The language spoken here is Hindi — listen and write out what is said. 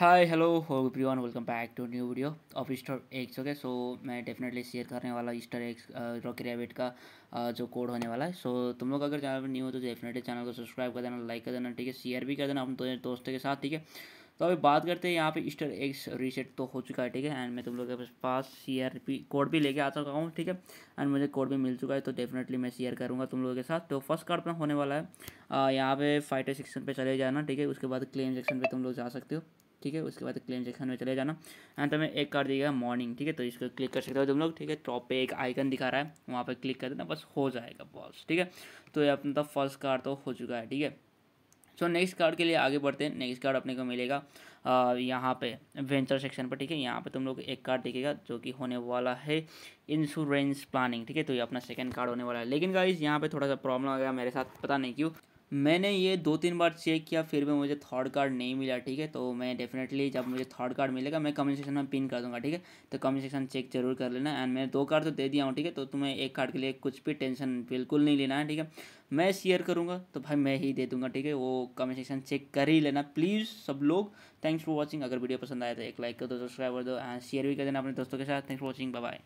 हाय हेलो हो everyone welcome back to new video of Star X okay so मैं डेफिनेटली शेयर करने वाला हूँ स्टर एग्स रॉकी रैबिट का जो कोड होने वाला है सो so, तुम लोग अगर चैनल पर न्यू हो तो डेफिनेटली चैनल को सब्सक्राइब कर देना लाइक कर देना ठीक है शेयर भी कर देना अपने दोस्तों के साथ ठीक है तो अभी बात करते हैं यहाँ पे स्टर एक्स रीसेट तो हो चुका है ठीक है एंड मैं तुम लोगों के पास सी आर पी कोड भी लेके आ चुका हूँ ठीक है एंड मुझे कोड भी मिल चुका है तो डेफिनेटली मैं शेयर करूँगा तुम लोगों के साथ तो फर्स्ट कार्ड पर होने वाला है यहाँ पे फाइटर सेक्शन पे चले जाना ठीक है उसके बाद क्लेम सेक्शन पर तुम लोग जा सकते हो ठीक है उसके बाद क्लेम सेक्शन में चले जाना एंड तुम्हें एक कार्ड दिएगा मॉर्निंग ठीक है तो इसको क्लिक कर सकते हो तुम लोग ठीक है टॉप पे एक आइकन दिखा रहा है वहाँ पर क्लिक कर देना बस हो जाएगा बॉस ठीक है तो ये अपना फर्स्ट तो कार्ड तो हो चुका है ठीक है सो नेक्स्ट कार्ड के लिए आगे बढ़ते हैं नेक्स्ट कार्ड अपने को मिलेगा यहाँ पे वेंचर सेक्शन पर ठीक है यहाँ पे तुम लोग एक कार्ड देखेगा जो कि होने वाला है इंश्योरेंस प्लानिंग ठीक है तो ये अपना सेकंड कार्ड होने वाला है लेकिन गाइज यहाँ पे थोड़ा सा प्रॉब्लम आ गया मेरे साथ पता नहीं क्यों मैंने ये दो तीन बार चेक किया फिर भी मुझे थर्ड कार्ड नहीं मिला ठीक है तो मैं डेफिनेटली जब मुझे थर्ड कार्ड मिलेगा मैं कमेंट सेक्शन में पिन कर दूंगा ठीक है तो कमेंट सेक्शन चेक जरूर कर लेना एंड मैंने दो कार्ड तो दे दिया हूँ ठीक है तो तुम्हें एक कार्ड के लिए कुछ भी टेंशन बिल्कुल नहीं लेना है ठीक है मैं शेयर करूँगा तो भाई मैं ही दे दूँगा ठीक है वो कमेंट सेक्शन चेक कर ही लेना प्लीज़ सब लोग थैंक्स फॉर वॉचिंग अगर वीडियो पसंद आया तो एक लाइक कर दो सब्सक्राइब कर दो एंड शेयर भी कर देना अपने दोस्तों के साथ थैंक्स फॉर वॉचिंग बाय